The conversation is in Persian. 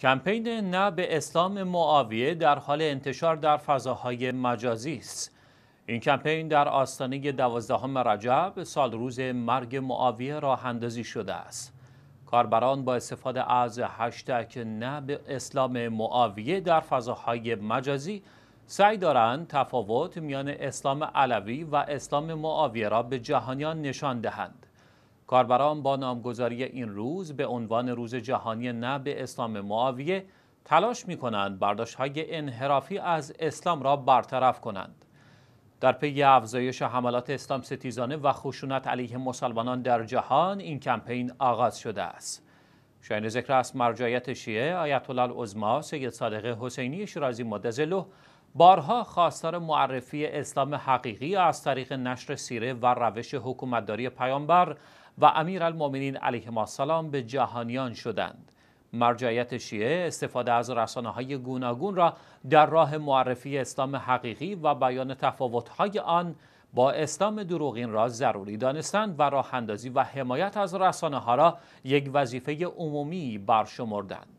کمپین نه به اسلام معاویه در حال انتشار در فضاهای مجازی است. این کمپین در آستانه دوازدهم رجب سال روز مرگ معاویه را اندازی شده است. کاربران با استفاده از هشتک نه به اسلام معاویه در فضاهای مجازی سعی دارند تفاوت میان اسلام علوی و اسلام معاویه را به جهانیان نشان دهند. کاربران با نامگذاری این روز به عنوان روز جهانی نه به اسلام معاویه تلاش می کنند برداشت های انحرافی از اسلام را برطرف کنند. در پی افزایش حملات اسلام ستیزانه و خشونت علیه مسلمانان در جهان این کمپین آغاز شده است. شاین ذکر است مرجعیت شیعه آیت الله العظما سید صادق حسینی شیرازی مدزلو بارها خواستار معرفی اسلام حقیقی از طریق نشر سیره و روش حکومتداری پیامبر و امیر المومنین علیه السلام به جهانیان شدند. مرجعیت شیعه استفاده از رسانه های گوناگون را در راه معرفی اسلام حقیقی و بیان تفاوت های آن با اسلام دروغین را ضروری دانستند و راه اندازی و حمایت از رسانه ها را یک وظیفه عمومی برشمردند.